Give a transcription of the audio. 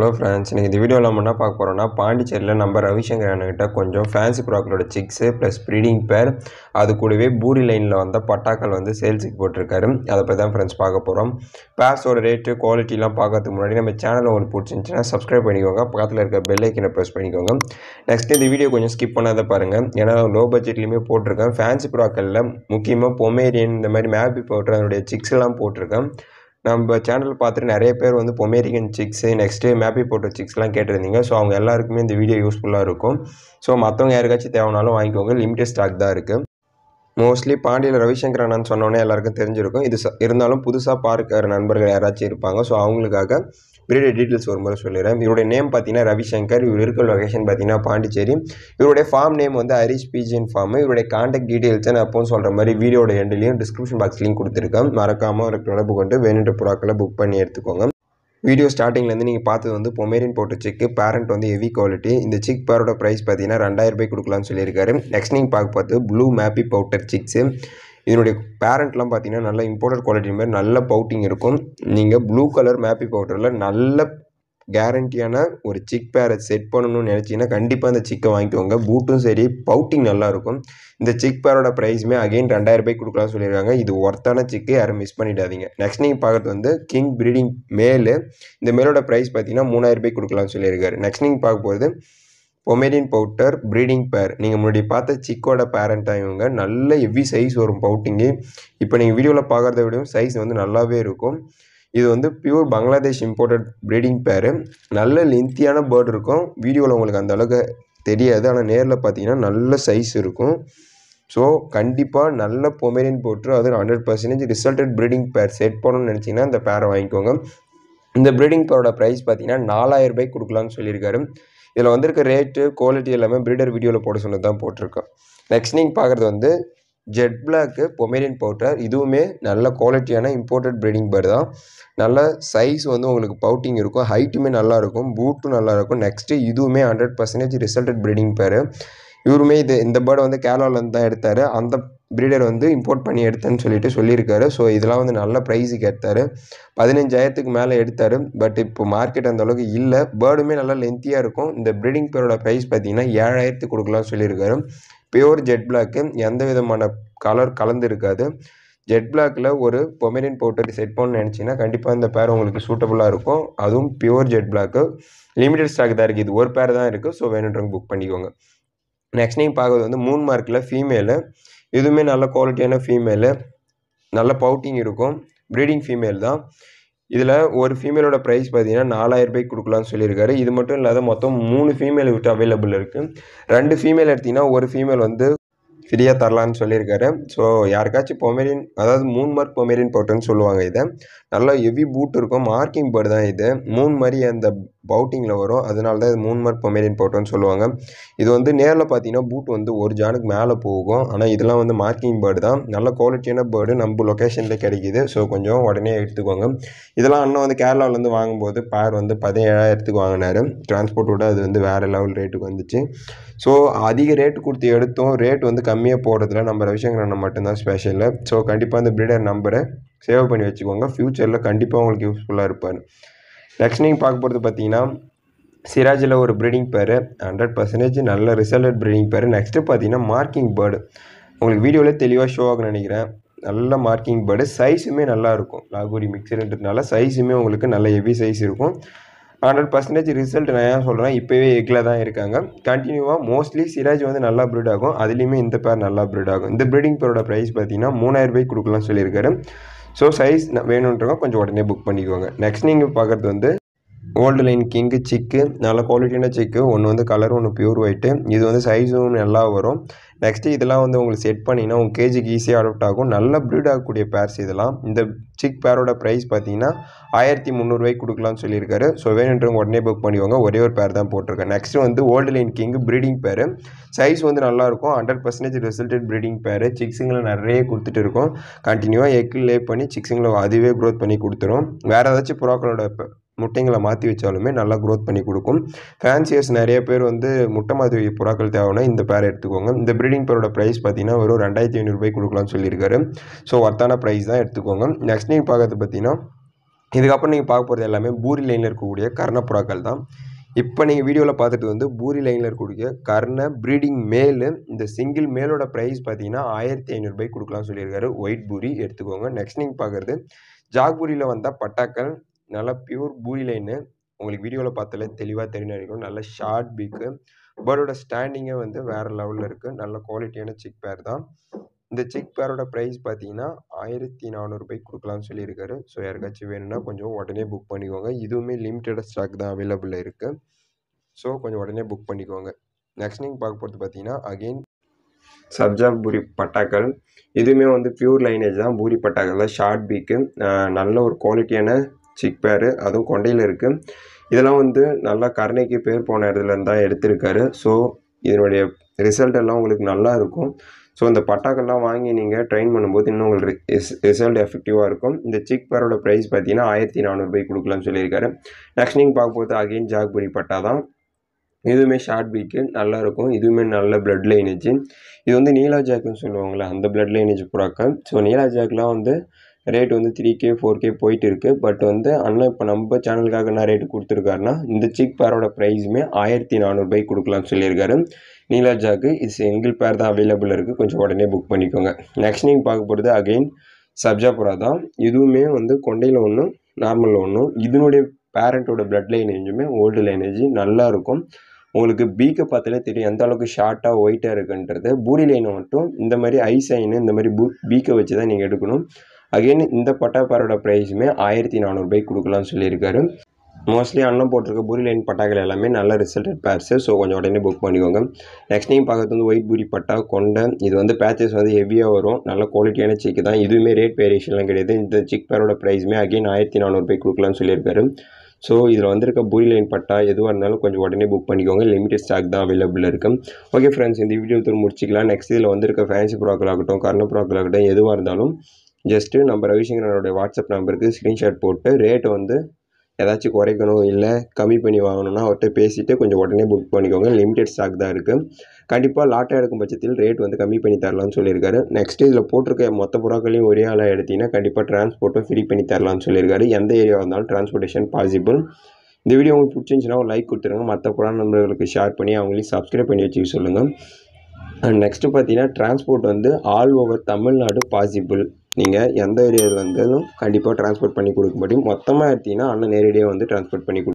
hello friends இன்றைக்கி இந்த வீடியோவில் நம்ம என்ன பார்க்க போகிறோம்னா பாண்டிச்சேரியில் நம்ம ரவிசங்கர் அண்ணன்கிட்ட கொஞ்சம் ஃபேன்சி ப்ராக்களோட சிக்ஸு ப்ளஸ் ப்ரீடிங் பேர் அது கூடவே பூரி லைனில் வந்த பட்டாக்கள் வந்து சேல்ஸுக்கு போட்டிருக்காரு அதை பற்றி தான் ஃப்ரெண்ட்ஸ் பார்க்க போகிறோம் பேர்ஸோட ரேட்டு குவாலிட்டிலாம் பார்க்கறதுக்கு முன்னாடி நம்ம சேனலில் உங்களுக்கு பிடிச்சிருந்துச்சின்னா சப்ஸ்கிரைப் பண்ணிக்கோங்க பக்கத்தில் இருக்க பெல் ஐக்கனை ப்ரெஸ் பண்ணிக்கோங்க நெக்ஸ்ட் இந்த வீடியோ கொஞ்சம் ஸ்கிப் பண்ணாத பாருங்கள் ஏன்னா லோ பட்ஜெட்லேயுமே போட்டிருக்கேன் ஃபேன்சி ப்ராக்களில் முக்கியமாக பொமேரியன் இந்த மாதிரி மேபி போட்டு அதனுடைய சிக்ஸ்லாம் போட்டிருக்கேன் நம்ம சேனல் பார்த்துட்டு நிறைய பேர் வந்து pomeranian chicks next maybe photo சிக்ஸ்லாம் கேட்டிருந்தீங்க ஸோ அவங்க எல்லாருக்குமே இந்த வீடியோ யூஸ்ஃபுல்லாக இருக்கும் ஸோ மற்றவங்க யாருக்காச்சும் தேவைனாலும் வாங்கிக்கோங்க லிமிடெட் ஸ்டாக் தான் இருக்குது மோஸ்ட்லி பாண்டியில் ரவிசங்கர் அண்ணான்னு சொன்னோன்னே எல்லாருக்கும் தெரிஞ்சிருக்கும் இது இருந்தாலும் புதுசாக பார்க்குற நண்பர்கள் யாராச்சும் இருப்பாங்க ஸோ அவங்களுக்காக பெரிய டீட்டெயில்ஸ் ஒரு முறை சொல்லிடுறேன் இவருடைய நேம் பார்த்தீங்கன்னா ரவிசங்கர் இவர் இருக்கிற லொகேஷன் பார்த்தீங்கன்னா பாண்டிச்சேரி இவருடைய ஃபார்ம் நேம் வந்து ஹரிஷ் பிஜின் ஃபார்ம் இவருடைய காண்டாக்ட் டீட்டெயில்ஸை நான் எப்பவும் சொல்கிற மாதிரி வீடியோட எண்டிலையும் டிஸ்கிரிப்ஷன் பாக்ஸ்லையும் கொடுத்துருக்கேன் மறக்காமல் அவருக்கு தொடர்பு கொண்டு வேணுன்ற புறாக்களை புக் பண்ணி எடுத்துக்கோங்க வீடியோ ஸ்டார்டிங்லேருந்து நீங்கள் பார்த்தது வந்து பொமேரின் போட்டு செக்கு பேரண்ட் வந்து ஹெவி குவாலிட்டி இந்த சிக் பேரோட ப்ரைஸ் பார்த்தீங்கன்னா ரெண்டாயிரம் ரூபாய் கொடுக்கலாம்னு சொல்லியிருக்காரு நெக்ஸ்ட் நீங்கள் பார்க்க பார்த்து ப்ளூ மேப்பி பவுடர் சிக்ஸு இதனுடைய பேரண்ட்லாம் பார்த்தீங்கன்னா நல்ல இம்போர்ட்டட் குவாலிட்டி மாதிரி நல்ல பவுட்டிங் இருக்கும் நீங்கள் ப்ளூ கலர் மேப்பி பவுடரில் நல்ல கேரண்டியான ஒரு சிக் பேரை செட் பண்ணணும்னு நினச்சிங்கன்னா கண்டிப்பாக அந்த சிக்கை வாங்கிக்கோங்க பூட்டும் சரி பவுட்டிங் நல்லாயிருக்கும் இந்த சிக் பேரோட ப்ரைஸுமே அகைன் ரெண்டாயிரம் ரூபாய்க்கு கொடுக்கலாம்னு சொல்லியிருக்காங்க இது ஒர்த்தான சிக்கு யாரும் மிஸ் பண்ணிடாதீங்க நெக்ஸ்ட் நீங்கள் பார்க்குறது வந்து கிங் ப்ரீடிங் மேலு இந்த மேலோட ப்ரைஸ் பார்த்தீங்கன்னா மூணாயிரம் ரூபாய்க்கு கொடுக்கலாம்னு சொல்லியிருக்காரு நெக்ஸ்ட் நீங்கள் பார்க்க போகிறது பொமேடின் பவுட்டர் ப்ரீடிங் பேர் நீங்கள் முன்னாடி பார்த்த சிக்கோட பேரண்ட்டாக இவங்க நல்ல ஹெவி சைஸ் வரும் பவுட்டிங்கு இப்போ நீங்கள் வீடியோவில் பார்க்குறத விடவும் சைஸ் வந்து நல்லாவே இருக்கும் இது வந்து பியூர் பங்களாதேஷ் இம்போர்ட்டட் ப்ரீடிங் பேர் நல்ல லென்த்தியான பேர்டு இருக்கும் வீடியோவில் உங்களுக்கு அந்த அளவுக்கு தெரியாது ஆனால் நேரில் பார்த்தீங்கன்னா நல்ல சைஸ் இருக்கும் ஸோ கண்டிப்பாக நல்ல பொமேரியன் போட்டு அது hundred percentage resulted breeding pair set பண்ணணும்னு நினச்சிங்கன்னா இந்த பேரை வாங்கிக்கோங்க இந்த ப்ரீடிங் பேரோட ப்ரைஸ் பார்த்தீங்கன்னா நாலாயிரம் ரூபாய்க்கு கொடுக்கலாம்னு சொல்லியிருக்காரு இதில் வந்திருக்க ரேட்டு குவாலிட்டி எல்லாமே ப்ரீடர் வீடியோவில் போட சொன்னது தான் போட்டிருக்கோம் நெக்ஸ்ட் நீங்கள் பார்க்குறது வந்து ஜெட் பிளாக்கு பொமேரியன் பவுட்டர் இதுவுமே நல்ல குவாலிட்டியான இம்போர்ட்டட் ப்ரீடிங் பேர்டு தான் நல்ல சைஸ் வந்து உங்களுக்கு பவுட்டிங் இருக்கும் ஹைட்டுமே நல்லாயிருக்கும் பூட்டும் நல்லாயிருக்கும் நெக்ஸ்ட்டு இதுவுமே ஹண்ட்ரட் பர்சன்டேஜ் ரிசல்டட் ப்ரீடிங் பேர் இவருமே இது இந்த பேர்டு வந்து கேரளாவிலேருந்து தான் எடுத்தார் அந்த ப்ரீடர் வந்து இம்போர்ட் பண்ணி எடுத்தேன்னு சொல்லிட்டு சொல்லியிருக்காரு ஸோ இதெல்லாம் வந்து நல்ல ப்ரைஸுக்கு எடுத்தார் பதினஞ்சாயிரத்துக்கு மேலே எடுத்தார் பட் இப்போ மார்க்கெட் அந்த அளவுக்கு இல்லை பேர்டுமே நல்லா லென்த்தியாக இருக்கும் இந்த ப்ரீடிங் பேரோட ப்ரைஸ் பார்த்தீங்கன்னா ஏழாயிரத்துக்கு கொடுக்கலாம்னு சொல்லியிருக்காரு பியூர் ஜெட் பிளாக்கு எந்த விதமான கலர் கலந்து இருக்காது ஜெட் பிளாக்கில் ஒரு பொமெரியன் பவுடர் செட் பண்ணு நினச்சிங்கன்னா கண்டிப்பாக இந்த பேர் உங்களுக்கு சூட்டபுளாக இருக்கும் அதுவும் pure jet black limited stock தான் இருக்குது இது ஒரு பேர் தான் இருக்குது ஸோ வேணுன்றவங்க புக் பண்ணிக்கோங்க நெக்ஸ்ட் நீங்கள் பார்க்குறது வந்து மூணு மார்க்கில் ஃபீமேலு இதுவுமே நல்ல குவாலிட்டியான ஃபீமேலு நல்ல பவுட்டிங் இருக்கும் ப்ரீடிங் ஃபீமேல் தான் இதில் ஒரு ஃபீமேலோட ப்ரைஸ் பார்த்தீங்கன்னா நாலாயிரம் ரூபாய்க்கு கொடுக்கலாம்னு சொல்லியிருக்காரு இது மட்டும் இல்லாத மொத்தம் மூணு ஃபீமேல் விட்டு அவைலபிள் இருக்குது ரெண்டு ஃபீமேல் எடுத்திங்கன்னா ஒரு ஃபீமேல் வந்து ஃப்ரீயாக தரலான்னு சொல்லியிருக்காரு ஸோ யாருக்காச்சும் பொமேரின் அதாவது மூணு மார்க் பொமேரின் போட்டோன்னு சொல்லுவாங்க இதை நல்லா ஹெவி பூட் இருக்கும் மார்க்கிங் பேர்டு தான் இது மூணு மாதிரி அந்த பவுட்டிங்கில் வரும் அதனால தான் இது மூணு மார்க் பொமேரியன் போட்டோன்னு சொல்லுவாங்க இது வந்து நேரில் பார்த்தீங்கன்னா பூட் வந்து ஒரு ஜானுக்கு மேலே போகும் ஆனால் இதெல்லாம் வந்து மார்க்கிங் பேர்டு தான் நல்ல குவாலிட்டியான பேர்டு நம்ம லொக்கேஷனில் கிடைக்கிது ஸோ கொஞ்சம் உடனே எடுத்துக்கோங்க இதெல்லாம் அண்ணன் வந்து கேரளாவிலேருந்து வாங்கும்போது பேர் வந்து பதினேழாயிரத்துக்கு வாங்கினார் டிரான்ஸ்போர்ட்டோட அது வந்து வேறு லெவல் ரேட்டுக்கு வந்துச்சு ஸோ அதிக ரேட்டு கொடுத்து எடுத்தோம் ரேட் வந்து கம்மியாக போடுறதுல நம்ம ரவிசங்கரன் மட்டும்தான் ஸ்பெஷலு ஸோ கண்டிப்பாக அந்த பிரீடர் நம்பரை சேவ் பண்ணி வச்சுக்கோங்க ஃப்யூச்சரில் கண்டிப்பாக உங்களுக்கு யூஸ்ஃபுல்லாக இருப்பார் நெக்ஸ்ட் நீங்கள் பார்க்க போகிறது பார்த்தீங்கன்னா சிராஜில் ஒரு ப்ரீடிங் பேர் ஹண்ட்ரட் பர்சன்டேஜ் நல்ல ரிசல்ட் ப்ரீடிங் பேர் நெக்ஸ்ட்டு பார்த்தீங்கன்னா மார்க்கிங் பேர்டு உங்களுக்கு வீடியோவில் தெளிவாக ஷோ ஆகும் நினைக்கிறேன் நல்ல மார்க்கிங் பேர்டு சைஸுமே நல்லா இருக்கும் லாகோரி மிக்சருன்றதுனால சைஸுமே உங்களுக்கு நல்ல ஹெவி சைஸ் இருக்கும் ஹண்ட்ரட் பர்சன்டேஜ் ரிசல்ட் நான் ஏன் சொல்கிறேன் இப்போவே எக்கில் தான் இருக்காங்க கண்டினியூவாக மோஸ்ட்லி சிராஜ் வந்து நல்லா ப்ரீட் ஆகும் அதுலேயுமே இந்த பேர் நல்லா ப்ரீட் ஆகும் இந்த ப்ரீடிங் பேரோட ப்ரைஸ் பார்த்தீங்கன்னா மூணாயிரம் ரூபாய் கொடுக்கலாம்னு சொல்லியிருக்காரு ஸோ சைஸ் வேணுன்றவங்க கொஞ்சம் உடனே புக் பண்ணிக்கோங்க நெக்ஸ்ட் நீங்கள் பார்க்குறது வந்து ஓல்டு லைன் கிங்கு சிக்கு நல்ல குவாலிட்டியான சிக்கு ஒன்று வந்து கலர் ஒன்று பியூர் ஒயிட்டு இது வந்து சைஸும் நல்லா வரும் நெக்ஸ்ட்டு இதெல்லாம் வந்து உங்களுக்கு செட் பண்ணிங்கன்னா உங்கள் கேஜிக்கு ஈஸியாக அடாப்ட் ஆகும் நல்ல ப்ரீட் ஆகக்கூடிய பேர்ஸ் இதெல்லாம் இந்த சிக் பேரோட ப்ரைஸ் பார்த்தீங்கன்னா ஆயிரத்தி முந்நூறுவாய்க்கு கொடுக்கலாம்னு சொல்லியிருக்காரு ஸோ வேணுன்றவங்க உடனே புக் பண்ணிவாங்க ஒரே ஒரு பேர் தான் போட்டிருக்கேன் நெக்ஸ்ட்டு வந்து old line king breeding pair size வந்து நல்லாயிருக்கும் ஹண்ட்ரட் பர்சன்டேஜ் ரிசல்டட் ப்ரீடிங் பேர் சிக்ஸுங்களை நிறைய கொடுத்துட்டு இருக்கோம் கண்டினியூவாக எக்கில் லே பண்ணி சிக்ஸுங்களை அதுவே க்ரோத் பண்ணி கொடுத்துரும் வேறு ஏதாச்சும் புறாக்களோட முட்டைங்களை மாற்றி வச்சாலுமே நல்லா க்ரோத் பண்ணி கொடுக்கும் ஃபேன்சியர்ஸ் நிறைய பேர் வந்து முட்டை மாதிரி புறாக்கள் தேவைன்னா இந்த பேர் எடுத்துக்கோங்க இந்த ப்ரீடிங் பேரோட ப்ரைஸ் பார்த்தீங்கன்னா ஒரு ரெண்டாயிரத்தி ஐநூறுபாய் கொடுக்கலாம்னு சொல்லியிருக்காரு ஸோ ஒர்த்தான ப்ரைஸ் தான் எடுத்துக்கோங்க நெக்ஸ்ட் நீங்கள் பார்க்கறது பார்த்தீங்கன்னா இதுக்கப்புறம் நீங்கள் பார்க்க போகிறது எல்லாமே பூரி லைனில் இருக்கக்கூடிய கர்ண புறாக்கள் தான் இப்போ நீங்கள் வீடியோவில் பார்த்துட்டு வந்து பூரி லைனில் இருக்கக்கூடிய கர்ண ப்ரீடிங் மேலு இந்த சிங்கிள் மேலோட ப்ரைஸ் பார்த்தீங்கன்னா ஆயிரத்தி ஐநூறுபாய் கொடுக்கலாம்னு சொல்லியிருக்காரு ஒயிட் பூரி எடுத்துக்கோங்க நெக்ஸ்ட் நீங்கள் பார்க்குறது ஜாக்பூரியில் வந்தால் பட்டாக்கள் நல்லா பியூர் பூரி லைனு உங்களுக்கு வீடியோவில் பார்த்தாலே தெளிவாக தெரியும் நினைக்கும் நல்ல ஷார்ட் பீக்கு பேரோட ஸ்டாண்டிங்கே வந்து வேறு லெவலில் இருக்குது நல்ல குவாலிட்டியான செக் பேர் தான் இந்த செக் பேரோட ப்ரைஸ் பார்த்தீங்கன்னா ஆயிரத்தி நானூறுபாய்க்கு கொடுக்கலாம்னு சொல்லியிருக்காரு ஸோ யாருக்காச்சும் வேணும்னா கொஞ்சம் உடனே புக் பண்ணிக்கோங்க இதுவுமே லிமிட்டட் ஸ்டாக் தான் அவைலபிள் இருக்குது ஸோ கொஞ்சம் உடனே புக் பண்ணிக்கோங்க நெக்ஸ்ட் நீங்கள் பார்க்க போகிறது பார்த்தீங்கன்னா அகெயின் சப்ஜா பூரி பட்டாக்கள் இதுவுமே வந்து பியூர் லைனேஜ் தான் பூரி பட்டாக்கள் தான் ஷார்ட் பீக்கு நல்ல ஒரு குவாலிட்டியான சிக் பேரு அதுவும் கொண்டையில் இருக்குது இதெல்லாம் வந்து நல்லா கருணைக்கு பேர் போன இடத்துலேருந்து தான் எடுத்திருக்காரு ஸோ இதனுடைய ரிசல்ட் எல்லாம் உங்களுக்கு நல்லா இருக்கும் ஸோ இந்த பட்டாக்கள்லாம் வாங்கி நீங்கள் ட்ரெயின் பண்ணும்போது இன்னும் உங்களுக்கு ரிஸ் ரிசல்ட் எஃபெக்டிவாக இருக்கும் இந்த சிக் பேரோட ப்ரைஸ் பார்த்தீங்கன்னா ஆயிரத்தி நானூறுபாய் கொடுக்கலாம்னு சொல்லியிருக்காரு நெக்ஸ்ட் நீங்கள் பார்க்கும்போது அகெயின் ஜாக்புரி பட்டா தான் இதுவுமே ஷார்ட் பீக்கு நல்லா இருக்கும் இதுவுமே நல்ல பிளட் லைனேஜ் இது வந்து நீலா ஜாக்குன்னு சொல்லுவாங்களே அந்த பிளட் லைனேஜ் புறாக்கள் ஸோ நீலா ஜாக்லாம் வந்து ரேட் வந்து த்ரீ கே ஃபோர் கே போயிட்டு இருக்குது பட் வந்து அண்ணன் இப்போ நம்ம சேனலுக்காக என்ன ரேட்டு கொடுத்துருக்காருன்னா இந்த சிக் பேரோட ப்ரைஸுமே ஆயிரத்தி நானூறுபாய்க்கு கொடுக்கலாம்னு சொல்லியிருக்காரு நீலாஜாக்கு இது எங்கள் பேர் தான் அவைலபிள் இருக்குது கொஞ்சம் உடனே புக் பண்ணிக்கோங்க நெக்ஸ்ட் நீங்கள் பார்க்க போகிறது அகெயின் சப்ஜாபுரா தான் இதுவுமே வந்து கொண்டையில் ஒன்றும் நார்மலில் ஒன்றும் இதனுடைய பேரண்ட்டோட பிளட் லைனேஜுமே ஓல்டு லைனேஜ் நல்லாயிருக்கும் உங்களுக்கு பீக்கை பார்த்தாலே தெரியும் எந்த அளவுக்கு ஷார்ட்டாக ஒயிட்டாக இருக்குன்றது பூரி லைனை மட்டும் இந்த மாதிரி ஐ சைனு இந்த மாதிரி பூ பீக்கை வச்சு தான் நீங்கள் எடுக்கணும் அகெயின் இந்த பட்டாப்பாரோட ப்ரைஸுமே ஆயிரத்தி நானூறுபாய்க்கு கொடுக்கலாம்னு சொல்லியிருக்காரு மோஸ்ட்லி அண்ணன் போட்டிருக்க பூரி லைன் பட்டாக்கள் எல்லாமே நல்ல ரிசல்டட் பேர்ஸு ஸோ கொஞ்சம் உடனே புக் பண்ணிக்கோங்க நெக்ஸ்ட் டைம் பார்க்கறது வந்து ஒயிட் பூரி பட்டா கொண்டை இது வந்து பேச்சஸ் வந்து ஹெவியாக வரும் நல்ல குவாலிட்டியான செக் தான் இதுவுமே ரேட் வேரியேஷன்லாம் கிடையாது இந்த சிக் பேரோட ப்ரைஸுமே அகெயின் ஆயிரத்தி நானூறுபாய் கொடுக்கலாம்னு சொல்லியிருக்காரு ஸோ இதில் வந்திருக்க பூரி லைன் பட்டா எதுவாக இருந்தாலும் கொஞ்சம் உடனே புக் பண்ணிக்கோங்க லிமிடெட் ஸ்டாக் தான் அவைலபிள் இருக்கும் ஓகே ஃப்ரெண்ட்ஸ் இந்த வீடியோ தூரம் முடிச்சிக்கலாம் நெக்ஸ்ட் இதில் வந்திருக்க ஃபேன்சி ப்ராக்கள் ஆகட்டும் கர்ண ப்ராக்கள் ஆகட்டும் எதுவாக இருந்தாலும் ஜஸ்ட்டு நம்ம ரவிசங்கரனோடைய வாட்ஸ்அப் நம்பருக்கு ஸ்க்ரீன்ஷாட் போட்டு ரேட்டு வந்து ஏதாச்சும் குறைக்கணும் இல்லை கம்மி பண்ணி வாங்கணும்னா அவர்கிட்ட பேசிவிட்டு கொஞ்சம் உடனே புக் பண்ணிக்கோங்க லிமிடெட் ஸ்டாக் தான் இருக்குது கண்டிப்பாக லாட்டாக எடுக்கும் பட்சத்தில் ரேட் வந்து கம்மி பண்ணி தரலாம்னு சொல்லியிருக்காரு நெக்ஸ்ட்டு இதில் போட்டிருக்க மொத்த புறாக்களையும் ஒரே ஆளாக எடுத்திங்கன்னா கண்டிப்பாக டிரான்ஸ்போர்ட்டும் ஃப்ரீ பண்ணி தரலாம்னு சொல்லியிருக்காரு எந்த ஏரியா இருந்தாலும் டிரான்ஸ்போர்ட்டேஷன் பாசிபிள் இந்த வீடியோ உங்களுக்கு பிடிச்சிருந்துச்சுனா ஒரு லைக் கொடுத்துருங்க மற்ற புறா நண்பர்களுக்கு ஷேர் பண்ணி அவங்களையும் சப்ஸ்கிரைப் பண்ணி வச்சுக்க சொல்லுங்கள் அண்ட் நெக்ஸ்ட்டு பார்த்தீங்கன்னா டிரான்ஸ்போர்ட் வந்து ஆல் ஓவர் தமிழ்நாடு பாசிபிள் நீங்கள் எந்த ஏரியாவில் வந்தாலும் கண்டிப்பாக ட்ரான்ஸ்போர்ட் பண்ணி கொடுக்க முடியும் மொத்தமாக எடுத்தீங்கன்னா அண்ணன் நேரடியாக வந்து ட்ரான்ஸ்போர்ட் பண்ணி கொடு